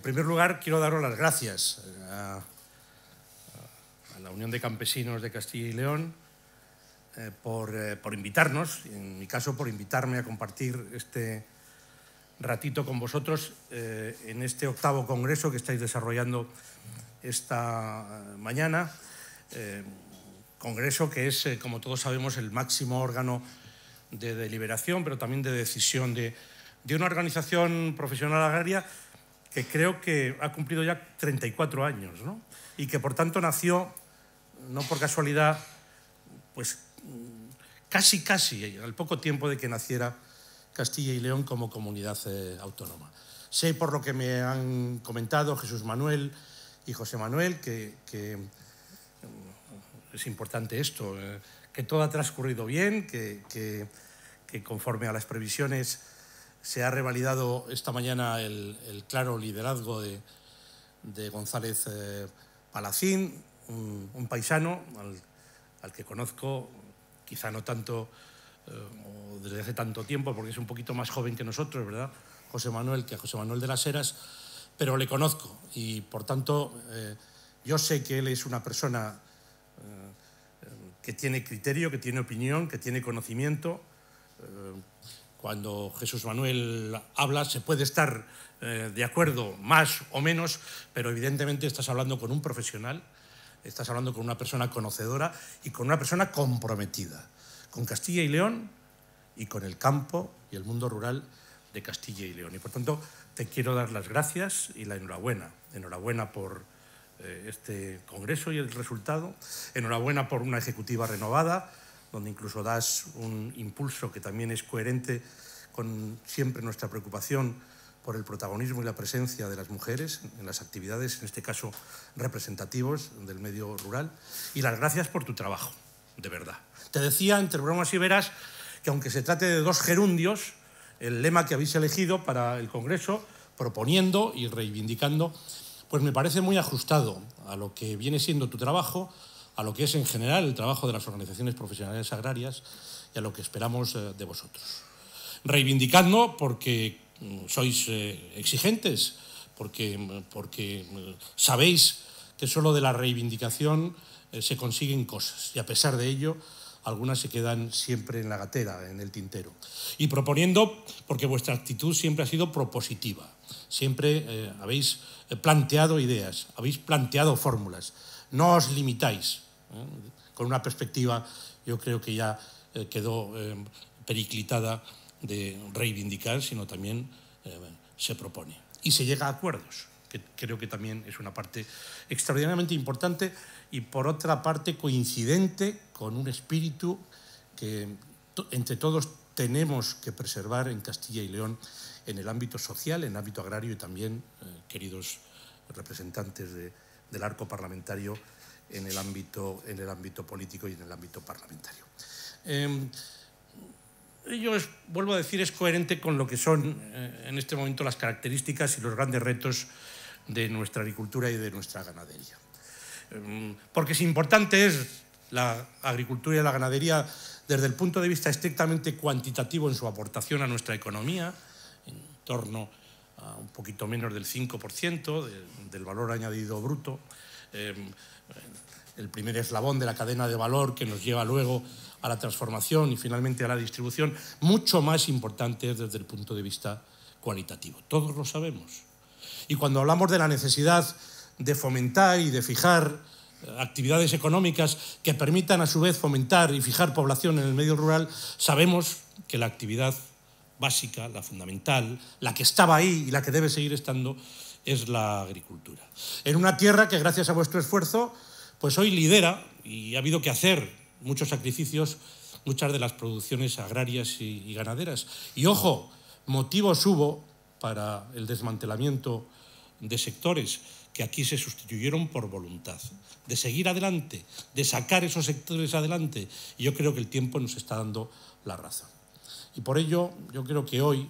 En primer lugar, quiero daros las gracias eh, a, la Unión de Campesinos de Castilla y León eh, eh, por, invitarnos, en mi caso por invitarme a compartir este ratito con vosotros en este octavo congreso que estáis desarrollando esta mañana. congreso que es, como todos sabemos, el máximo órgano de deliberación, pero también de decisión de una organización profesional agraria que creo que ha cumplido ya 34 años, ¿no? y que por tanto nació, no por casualidad, pues casi, casi, al poco tiempo de que naciera Castilla y León como comunidad eh, autónoma. Sé por lo que me han comentado Jesús Manuel y José Manuel que, mm, es importante esto, eh, que todo ha transcurrido bien, que, que conforme a las previsiones se ha revalidado esta mañana el, claro liderazgo de, González eh, Palacín, un, paisano al, que conozco, quizá no tanto eh, desde hace tanto tiempo, porque es un poquito más joven que nosotros, ¿verdad? José Manuel, que José Manuel de las Heras, pero le conozco y por tanto eh, yo sé que él es una persona que tiene criterio, que tiene opinión, que tiene conocimiento, cuando Jesús Manuel habla, se puede estar eh, de acuerdo más o menos, pero evidentemente estás hablando con un profesional, estás hablando con una persona conocedora y con una persona comprometida con Castilla y León y con el campo y el mundo rural de Castilla y León. Y por tanto, te quiero dar las gracias y la enhorabuena. Enhorabuena por eh, este Congreso y el resultado. Enhorabuena por una ejecutiva renovada donde incluso das un impulso que también es coherente con siempre nuestra preocupación por el protagonismo y la presencia de las mujeres en las actividades, en este caso representativos del medio rural. Y las gracias por tu trabajo, de verdad. Te decía, entre bromas y veras, que aunque se trate de dos gerundios, el lema que habéis elegido para el Congreso, proponiendo y reivindicando, pues me parece muy ajustado a lo que viene siendo tu trabajo, a lo que es en general el trabajo de las organizaciones profesionales agrarias y a lo que esperamos eh, de vosotros. reivindicando porque mm, sois eh, exigentes, porque, mm, porque mm, sabéis que solo de la reivindicación eh, se consiguen cosas y a pesar de ello algunas se quedan siempre en la gatera, en el tintero. Y proponiendo, porque vuestra actitud siempre ha sido propositiva, siempre habéis planteado ideas, habéis planteado fórmulas, no os limitáis, ¿eh? con una perspectiva, yo creo que ya eh, quedó eh, periclitada de reivindicar, sino también se propone. Y se llega a acuerdos, que creo que también es una parte extraordinariamente importante y por otra parte coincidente con un espíritu que entre todos tenemos que preservar en Castilla y León en el ámbito social, en el ámbito agrario y también, queridos representantes del arco parlamentario, en el ámbito, en el ámbito político y en el ámbito parlamentario. ello, em, vuelvo a decir, es coherente con lo que son eh, en este momento las características y los grandes retos de nuestra agricultura y de nuestra ganadería. Em, porque es importante es la agricultura y la ganadería desde el punto de vista estrictamente cuantitativo en su aportación a nuestra economía, en torno a un poquito menos del 5% del valor añadido bruto, Em, el primer eslabón de la cadena de valor que nos lleva luego a la transformación y finalmente a la distribución, mucho más importante desde el punto de vista cualitativo. Todos lo sabemos. Y cuando hablamos de la necesidad de fomentar y de fijar eh, actividades económicas que permitan a su vez fomentar y fijar población en el medio rural, sabemos que la actividad básica, la fundamental, la que estaba ahí y la que debe seguir estando, es la agricultura. En una tierra que gracias a vuestro esfuerzo, pues hoy lidera y ha habido que hacer muchos sacrificios muchas de las producciones agrarias y, ganaderas. Y ojo, motivos hubo para el desmantelamiento de sectores que aquí se sustituyeron por voluntad, de seguir adelante, de sacar esos sectores adelante. Y yo creo que el tiempo nos está dando la razón. Y por ello yo creo que hoy,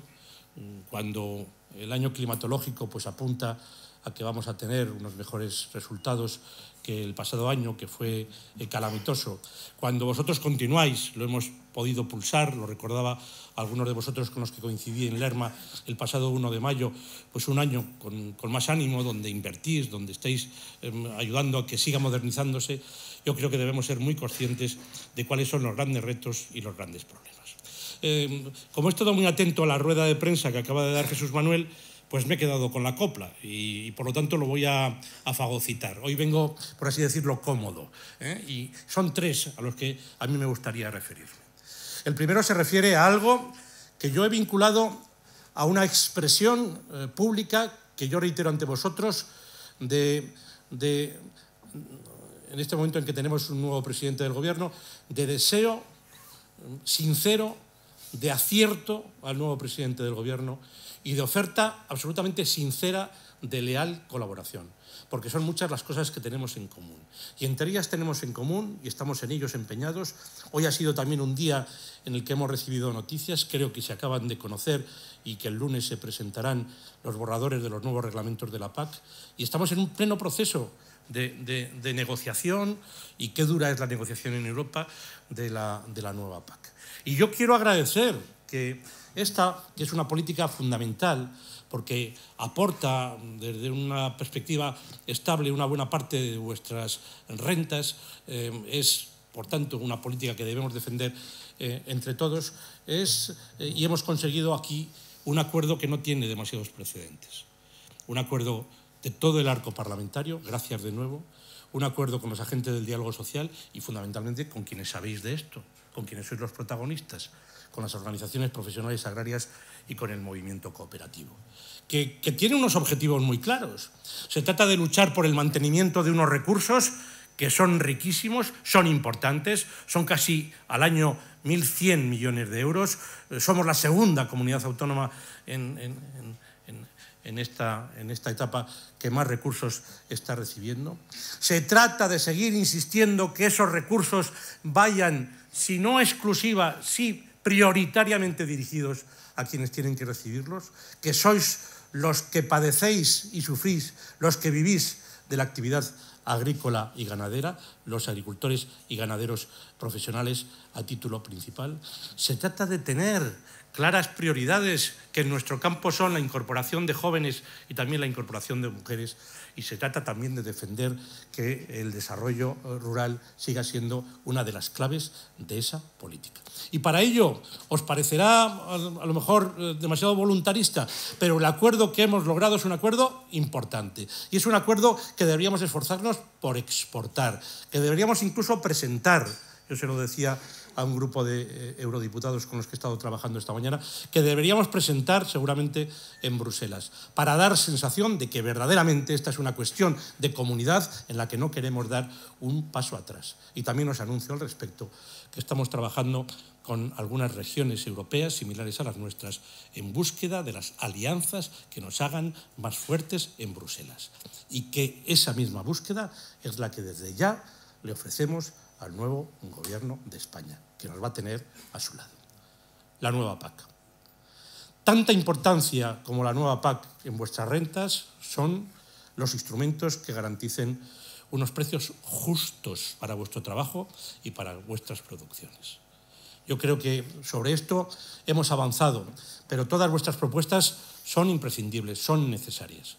mm, cuando el año climatológico pues apunta a que vamos a tener unos mejores resultados que el pasado año, que fue eh, calamitoso. Cuando vosotros continuáis, lo hemos podido pulsar, lo recordaba algunos de vosotros con los que coincidí en Lerma el pasado 1 de mayo, pues un año con, más ánimo, donde invertís, donde estáis em, ayudando a que siga modernizándose, yo creo que debemos ser muy conscientes de cuáles son los grandes retos y los grandes problemas. Em, como he estado muy atento a la rueda de prensa que acaba de dar Jesús Manuel, pues me he quedado con la copla y, por lo tanto lo voy a, fagocitar. Hoy vengo, por así decirlo, cómodo. ¿eh? Y son tres a los que a mí me gustaría referirme. El primero se refiere a algo que yo he vinculado a una expresión eh, pública que yo reitero ante vosotros de, de, en este momento en que tenemos un nuevo presidente del gobierno, de deseo mm, sincero de acierto al nuevo presidente del gobierno y de oferta absolutamente sincera de leal colaboración, porque son muchas las cosas que tenemos en común. Y entre ellas tenemos en común, y estamos en ellos empeñados, hoy ha sido también un día en el que hemos recibido noticias, creo que se acaban de conocer y que el lunes se presentarán los borradores de los nuevos reglamentos de la PAC, y estamos en un pleno proceso de, negociación y qué dura es la negociación en Europa de la nueva PAC. Y yo quiero agradecer que esta, que es una política fundamental, porque aporta desde una perspectiva estable una buena parte de vuestras rentas, eh, es, por tanto, una política que debemos defender eh, entre todos, es, eh, y hemos conseguido aquí un acuerdo que no tiene demasiados precedentes. Un acuerdo de todo el arco parlamentario, gracias de nuevo, un acuerdo con los agentes del diálogo social y fundamentalmente con quienes sabéis de esto, con quienes sois los protagonistas con las organizaciones profesionales agrarias y con el movimiento cooperativo, que, tiene unos objetivos muy claros. Se trata de luchar por el mantenimiento de unos recursos que son riquísimos, son importantes, son casi al año 1.100 millones de euros. Eh, somos la segunda comunidad autónoma en, esta, en esta etapa que más recursos está recibiendo. Se trata de seguir insistiendo que esos recursos vayan, si no exclusiva, sí prioritariamente dirigidos a quienes tienen que recibirlos, que sois los que padecéis y sufrís, los que vivís de la actividad agrícola y ganadera, los agricultores y ganaderos profesionales a título principal. Se trata de tener claras prioridades que en nuestro campo son la incorporación de jóvenes y también la incorporación de mujeres. Y se trata también de defender que el desarrollo rural siga siendo una de las claves de esa política. Y para ello os parecerá a lo mejor eh, demasiado voluntarista, pero el acuerdo que hemos logrado es un acuerdo importante. Y es un acuerdo que deberíamos esforzarnos por exportar, que deberíamos incluso presentar. Yo se lo decía a un grupo de eh, eurodiputados con los que he estado trabajando esta mañana, que deberíamos presentar seguramente en Bruselas, para dar sensación de que verdaderamente esta es una cuestión de comunidad en la que no queremos dar un paso atrás. Y también os anuncio al respecto que estamos trabajando con algunas regiones europeas similares a las nuestras en búsqueda de las alianzas que nos hagan más fuertes en Bruselas. Y que esa misma búsqueda es la que desde ya le ofrecemos al nuevo gobierno de España, que nos va a tener a su lado. La nueva PAC. Tanta importancia como la nueva PAC en vuestras rentas son los instrumentos que garanticen unos precios justos para vuestro trabajo y para vuestras producciones. Yo creo que sobre esto hemos avanzado, pero todas vuestras propuestas son imprescindibles, son necesarias.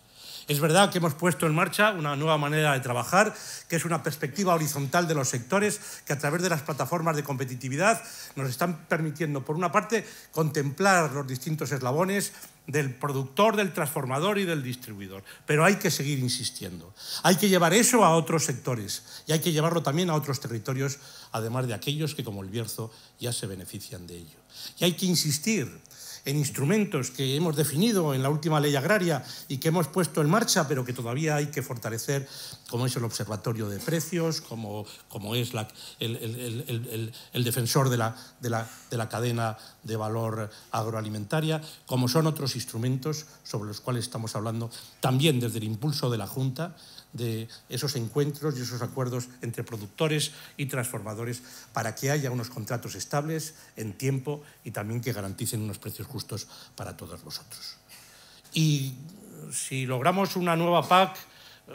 Es verdad que hemos puesto en marcha una nueva manera de trabajar, que es una perspectiva horizontal de los sectores, que a través de las plataformas de competitividad nos están permitiendo, por una parte, contemplar los distintos eslabones del productor, del transformador y del distribuidor. Pero hay que seguir insistiendo. Hay que llevar eso a otros sectores y hay que llevarlo también a otros territorios, además de aquellos que, como el Bierzo, ya se benefician de ello. Y hay que insistir en instrumentos que hemos definido en la última ley agraria y que hemos puesto en marcha, pero que todavía hay que fortalecer, como es el observatorio de precios, como, como es el, defensor de la, de la cadena de valor agroalimentaria, como son otros instrumentos sobre los cuales estamos hablando también desde el impulso de la Junta de esos encuentros y esos acuerdos entre productores y transformadores para que haya unos contratos estables en tiempo y también que garanticen unos precios justos para todos vosotros. Y eh, si logramos una nueva PAC eh,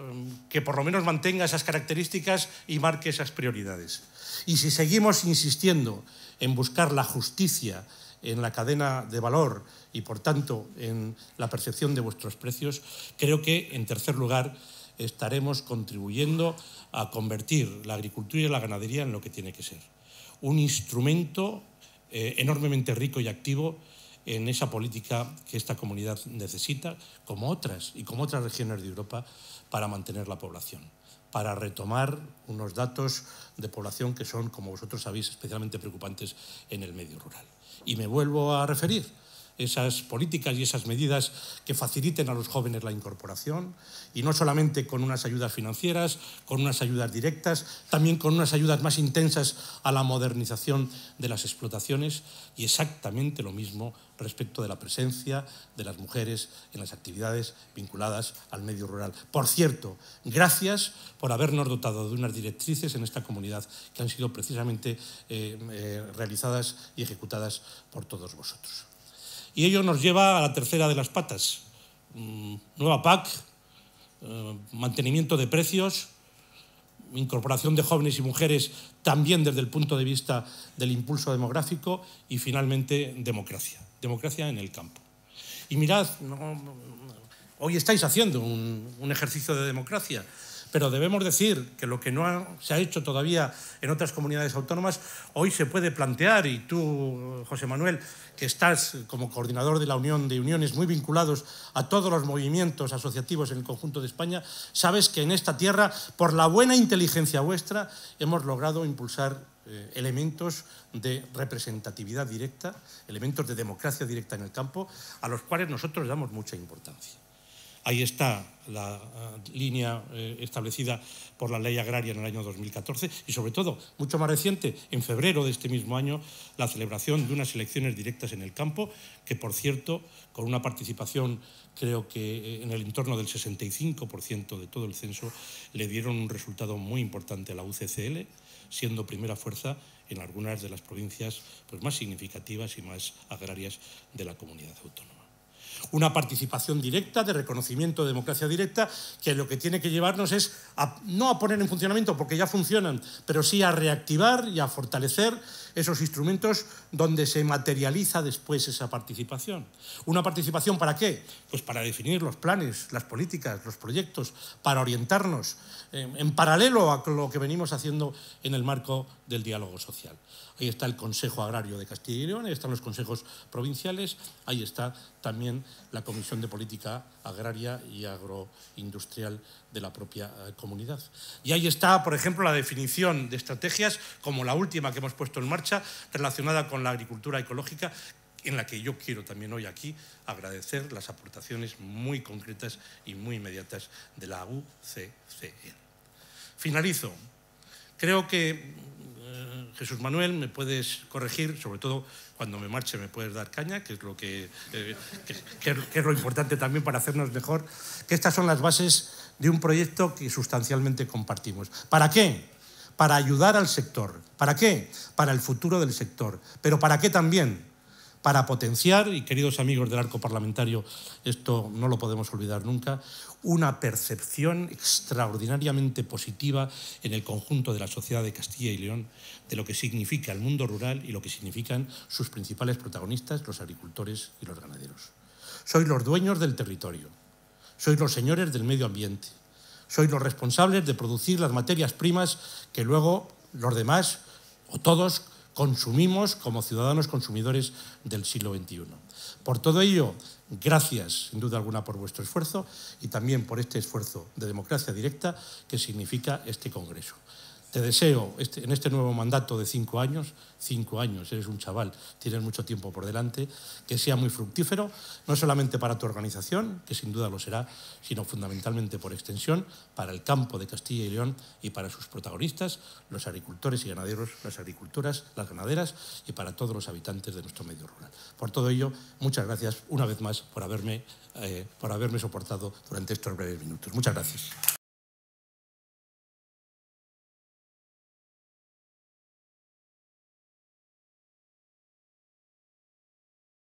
que por lo menos mantenga esas características y marque esas prioridades. Y si seguimos insistiendo en buscar la justicia en la cadena de valor y, por tanto, en la percepción de vuestros precios, creo que, en tercer lugar, estaremos contribuyendo a convertir la agricultura y la ganadería en lo que tiene que ser. Un instrumento eh, enormemente rico y activo en esa política que esta comunidad necesita, como otras y como otras regiones de Europa, para mantener la población, para retomar unos datos de población que son, como vosotros sabéis, especialmente preocupantes en el medio rural. Y me vuelvo a referir, esas políticas y esas medidas que faciliten a los jóvenes la incorporación, y no solamente con unas ayudas financieras, con unas ayudas directas, también con unas ayudas más intensas a la modernización de las explotaciones, y exactamente lo mismo respecto de la presencia de las mujeres en las actividades vinculadas al medio rural. Por cierto, gracias por habernos dotado de unas directrices en esta comunidad que han sido precisamente eh, eh, realizadas y ejecutadas por todos vosotros. Y ello nos lleva a la tercera de las patas. Mm, nueva PAC, eh, mantenimiento de precios, incorporación de jóvenes y mujeres también desde el punto de vista del impulso demográfico y finalmente democracia, democracia en el campo. Y mirad, hoy estáis haciendo un ejercicio de democracia pero debemos decir que lo que no se ha hecho todavía en otras comunidades autónomas, hoy se puede plantear, y tú, José Manuel, que estás como coordinador de la Unión de Uniones muy vinculados a todos los movimientos asociativos en el conjunto de España, sabes que en esta tierra, por la buena inteligencia vuestra, hemos logrado impulsar eh, elementos de representatividad directa, elementos de democracia directa en el campo, a los cuales nosotros damos mucha importancia. Ahí está la eh, línea eh, establecida por la ley agraria en el año 2014 y, sobre todo, mucho más reciente, en febrero de este mismo año, la celebración de unas elecciones directas en el campo, que, por cierto, con una participación creo que eh, en el entorno del 65% de todo el censo, le dieron un resultado muy importante a la UCCL, siendo primera fuerza en algunas de las provincias pues, más significativas y más agrarias de la comunidad autónoma. Una participación directa, de reconocimiento de democracia directa, que lo que tiene que llevarnos es no a poner en funcionamiento, porque ya funcionan, pero sí a reactivar y a fortalecer esos instrumentos donde se materializa después esa participación. ¿Una participación para qué? Pues para definir los planes, las políticas, los proyectos, para orientarnos eh, en paralelo a lo que venimos haciendo en el marco del diálogo social. Ahí está el Consejo Agrario de Castilla y León, ahí están los consejos provinciales, ahí está también la Comisión de Política Agraria y Agroindustrial de la propia eh, comunidad. Y ahí está, por ejemplo, la definición de estrategias como la última que hemos puesto en marcha relacionada con la agricultura ecológica, en la que yo quiero también hoy aquí agradecer las aportaciones muy concretas y muy inmediatas de la UCCR. E. Finalizo. Creo que eh, Jesús Manuel, me puedes corregir, sobre todo cuando me marche me puedes dar caña, que es lo, eh, que es lo importante también para hacernos mejor, que estas son las bases de un proyecto que sustancialmente compartimos. ¿Para qué? para ayudar al sector. ¿Para qué? Para el futuro del sector. ¿Pero para qué también? Para potenciar, y queridos amigos del arco parlamentario, esto no lo podemos olvidar nunca, una percepción extraordinariamente positiva en el conjunto de la sociedad de Castilla y León de lo que significa el mundo rural y lo que significan sus principales protagonistas, los agricultores y los ganaderos. Sois los dueños del territorio, sois los señores del medio ambiente, soy los responsables de producir las materias primas que luego los demás o todos consumimos como ciudadanos consumidores del siglo XXI. Por todo ello, gracias sin duda alguna por vuestro esfuerzo y también por este esfuerzo de democracia directa que significa este Congreso. Te deseo este, en este nuevo mandato de cinco años, cinco años, eres un chaval, tienes mucho tiempo por delante, que sea muy fructífero, no solamente para tu organización, que sin duda lo será, sino fundamentalmente por extensión, para el campo de Castilla y León y para sus protagonistas, los agricultores y ganaderos, las agricultoras, las ganaderas y para todos los habitantes de nuestro medio rural. Por todo ello, muchas gracias una vez más por haberme, eh, por haberme soportado durante estos breves minutos. Muchas gracias.